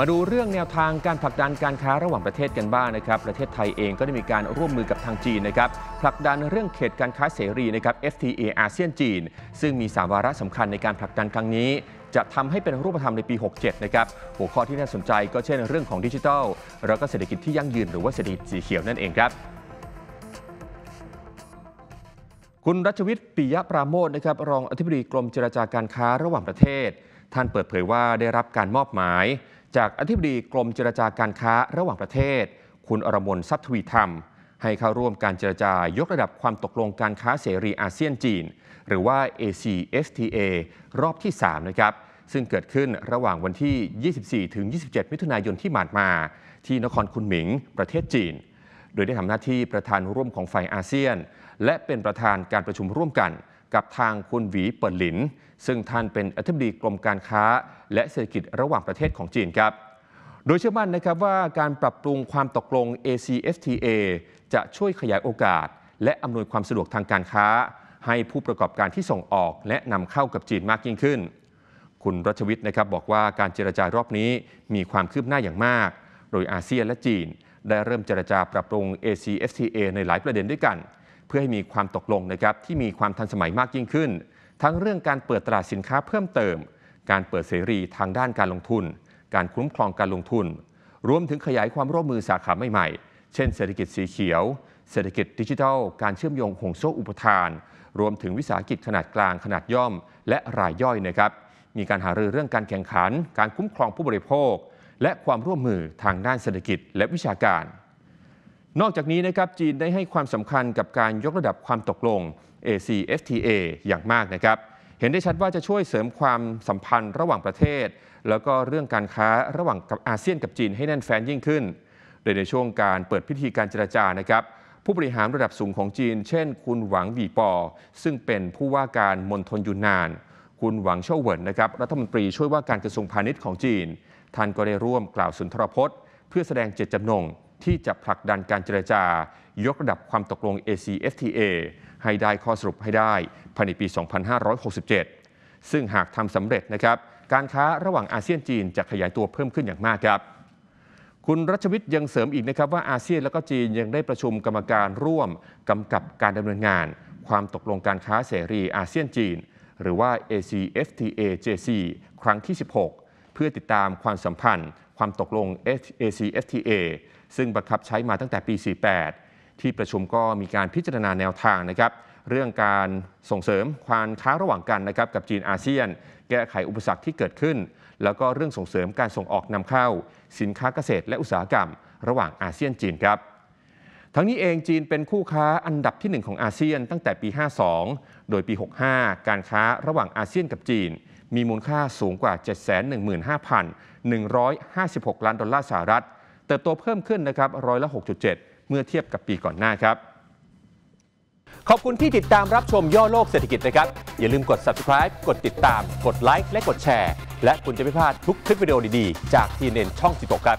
มาดูเรื่องแนวทางการผลักดันการค้าระหว่างประเทศกันบ้างนะครับ ประเทศไทยเองก็ได้มีการร่วมมือกับทางจีนนะครับ ผลักดันเรื่องเขตการค้าเสรีนะครับ FTA อาเซียนจีน ซึ่งมีสาวาระสำคัญในการผลักดันครั้งนี้ จะทำให้เป็นรูปธรรมในปี 67นะครับ หัวข้อที่น่าสนใจก็เช่นเรื่องของดิจิทัล แล้วก็เศรษฐกิจที่ยั่งยืนหรือว่าเศรษฐกิจสีเขียวนั่นเองครับ คุณรัชวิทย์ปิยะปราโมทนะครับรองอธิบดีกรมเจรจาการค้าระหว่างประเทศ ท่านเปิดเผยว่าได้รับการมอบหมายจากอธิบดีกรมเจรจาการค้าระหว่างประเทศ คุณอรมนทรัพย์ทวีธรรม ให้เข้าร่วมการเจรจายกระดับความตกลงการค้าเสรีอาเซียนจีน หรือว่า ACFTA รอบที่ 3 นะครับ ซึ่งเกิดขึ้นระหว่างวันที่ 24 ถึง 27 มิถุนายนที่ผ่านมา ที่นครคุนหมิงประเทศจีน โดยได้ทำหน้าที่ประธานร่วมของฝ่ายอาเซียน และเป็นประธานการประชุมร่วมกันกับทางคุณหวีเปิดหลิน ซึ่งท่านเป็นอธิบดีกรมการค้า และเศรษฐกิจระหว่างประเทศของจีนครับ โดยเชื่อมั่นนะครับว่าการปรับปรุงความตกลง ACFTA จะช่วยขยายโอกาสและอำนวยความสะดวกทางการค้า ให้ผู้ประกอบการที่ส่งออกและนำเข้ากับจีนมากยิ่งขึ้น คุณรัชวิทย์นะครับบอกว่าการเจรจารอบนี้มีความคืบหน้าอย่างมาก โดยอาเซียนและจีน ได้เริ่มเจรจาปรับปรุง ACFTA ในหลายประเด็นด้วยกันเพื่อให้มีความตกลงนะครับที่มีความทันสมัยมากยิ่งขึ้น ทั้งเรื่องการเปิดตลาดสินค้าเพิ่มเติม การเปิดเสรีทางด้านการลงทุน การคุ้มครองการลงทุน รวมถึงขยายความร่วมมือสาขาใหม่ๆเช่นเศรษฐกิจสีเขียว เศรษฐกิจดิจิทัล การเชื่อมโยงห่วงโซ่อุปทาน รวมถึงวิสาหกิจขนาดกลางขนาดย่อมและรายย่อยนะครับ มีการหารือเรื่องการแข่งขัน การคุ้มครองผู้บริโภค และความร่วมมือทางด้านเศรษฐกิจและวิชาการนอกจากนี้นะครับจีนได้ให้ความสำคัญกับการยกระดับความตกลง ACFTA อย่างมากนะครับเห็นได้ชัดว่าจะช่วยเสริมความสัมพันธ์ระหว่างประเทศ แล้วก็เรื่องการค้าระหว่างกับอาเซียนกับจีนให้แน่นแฟนยิ่งขึ้นโดยในช่วงการเปิดพิธีการเจรจานะครับผู้บริหารระดับสูงของจีน เช่นคุณหวังหวีปอ ซึ่งเป็นผู้ว่าการมณฑลยูนนาน คุณหวังเฉาเหวินนะครับรัฐมนตรีช่วยว่าการกระทรวงพาณิชย์ของจีน ท่านก็ได้ร่วมกล่าวสุนทรพจน์ เพื่อแสดงเจตจำนงที่จะผลักดันการเจรจา ยกระดับความตกลง ACFTA ให้ได้ข้อสรุปให้ได้ภายในปี 2567 ซึ่งหากทำสำเร็จนะครับการค้าระหว่างอาเซียนจีนจะขยายตัวเพิ่มขึ้นอย่างมากครับคุณรัชวิทย์ยังเสริมอีกนะครับว่าอาเซียนและก็จีนยังได้ประชุมกรรมการร่วมกำกับการดำเนินงาน ความตกลงการค้าเสรีอาเซียนจีน หรือว่า ACFTA JC ครั้งที่ 16พื่อติดตามความสัมพันธ์ความตกลง ACFTA ซึ่งบังคับใช้มาตั้งแต่ปี 48 ที่ประชุมก็มีการพิจารณาแนวทางนะครับเรื่องการส่งเสริมความค้าระหว่างกันนะครับกับจีนอาเซียน แก้ไขอุปสรรคที่เกิดขึ้น แล้วก็เรื่องส่งเสริมการส่งออกนำเข้า สินค้าเกษตรและอุตสาหกรรมระหว่างอาเซียนจีนครับ ทั้งนี้เองจีนเป็นคู่ค้าอันดับที่1ของอาเซียนตั้งแต่ปี52โดยปี65การค้าระหว่างอาเซียนกับจีนมีมูลค่าสูงกว่า 715,156 ล้านดอลลาร์สหรัฐ เติบโตเพิ่มขึ้นนะครับร้อยละ 6.7 เมื่อเทียบกับปีก่อนหน้าครับ ขอบคุณที่ติดตามรับชมย่อโลกเศรษฐกิจนะครับ อย่าลืมกด subscribe กดติดตาม กดไลค์ และกดแชร์ และคุณจะไม่พลาดทุกคลิปวิดีโอดีๆ จากทีเน็นช่อง16ครับ